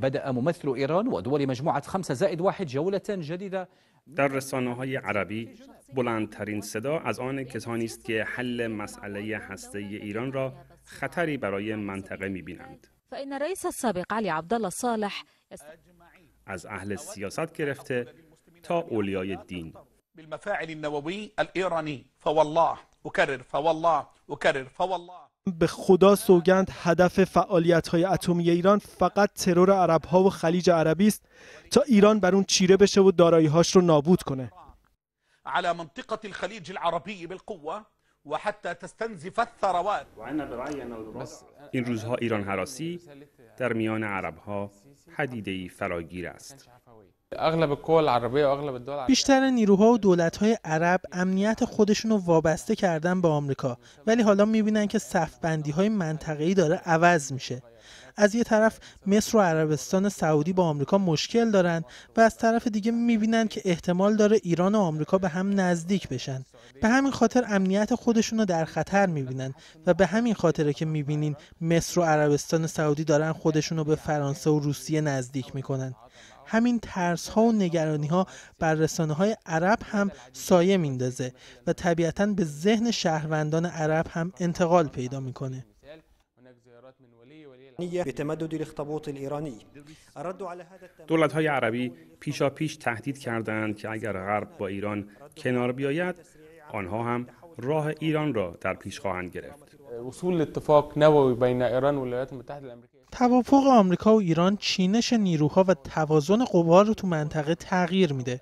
بدأ ممثل إيران ودول مجموعة خمسة زائد واحد جولة جديدة در رسانه های عربی بلندترین صدا از آن کسانی است که حل مسئله هسته ایران را خطری برای منطقه میبینند. فإن رئیس السابق علی عبدالله صالح از اهل سیاست گرفته تا اولیای دین. بالمفاعل النووي الإيراني فوالله أكرر فوالله أكرر فوالله به خدا سوگند هدف فعالیت های اتمی ایران فقط ترور عرب ها و خلیج عربی است تا ایران بر اون چیره بشه و دارایی هاش رو نابود کنه على منطقه الخليج العربي بالقوة وحتى تستنزف الثروات این روزها ایران حراسی در میان عرب ها حدیدهی فراگیر است. بیشتر نیروها و دولتهای عرب امنیت خودشون رو وابسته کردن به آمریکا ولی حالا میبینن که صف های منطقه‌ای داره عوض میشه از یه طرف مصر و عربستان سعودی با آمریکا مشکل دارن و از طرف دیگه میبینن که احتمال داره ایران و آمریکا به هم نزدیک بشن به همین خاطر امنیت خودشون رو در خطر میبینن و به همین خاطره که میبینین مصر و عربستان سعودی دارن خودشون رو به فرانسه و روسیه نزدیک میکنن همین ترس ها و نگرانی ها بر رسانه های عرب هم سایه میندازه و طبیعتا به ذهن شهروندان عرب هم انتقال پیدا میکنه بتمدد الاخطبوط الایرانی الرد علی هذا دولت های عربی پیشا پیش تهدید کردند که اگر غرب با ایران کنار بیاید آنها هم راه ایران را در پیش خواهند گرفت وصول اتفاق نووی بین ایران و متحده توافق آمریکا و ایران چینش نیروها و توازن قوا رو تو منطقه تغییر میده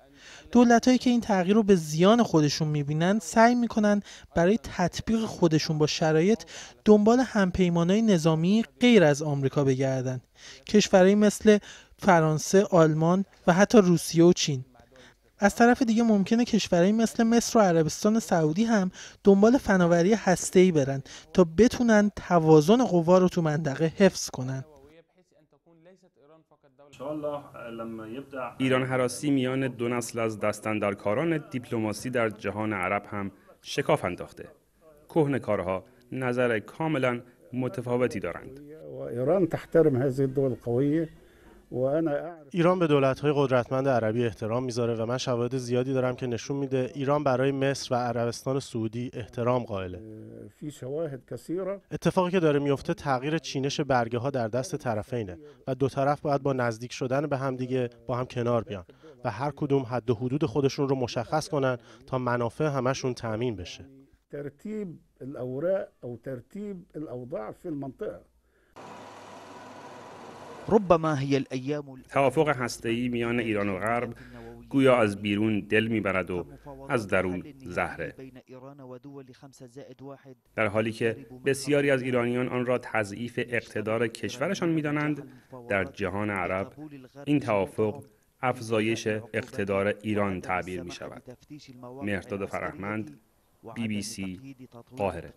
دولتهایی که این تغییر رو به زیان خودشون میبینن سعی میکنن برای تطبیق خودشون با شرایط دنبال های نظامی غیر از آمریکا بگردن کشورهایی مثل فرانسه، آلمان و حتی روسیه و چین از طرف دیگه ممکنه کشورهایی مثل مصر و عربستان سعودی هم دنبال فناوری هسته‌ای برن تا بتونن توازن قوا رو تو منطقه حفظ کنن ایران حراسی میان دو نسل از دستندرکاران دیپلماسی در جهان عرب هم شکاف انداخته. کهن کارها نظر کاملا متفاوتی دارند. ایران تحترم هذه الدول ایران به های قدرتمند عربی احترام میذاره و من شواهد زیادی دارم که نشون میده ایران برای مصر و عربستان سعودی احترام قائله. اتفاقی که داره میفته تغییر چینش برگه ها در دست طرفینه و دو طرف باید با نزدیک شدن به همدیگه با هم کنار بیان و هر کدوم حد و حدود خودشون رو مشخص کنن تا منافع همشون تأمین بشه ترتیب الاوراق او ترتیب الاوضاع فی المنطقه ربما هی الایام توافق هسته‌ای میان ایران و غرب گویا از بیرون دل میبرد و از درون زهره در حالی که بسیاری از ایرانیان آن را تضعیف اقتدار کشورشان میدانند در جهان عرب این توافق افزایش اقتدار ایران تعبیر می شود مهرداد فرحمند بی بی سی قاهره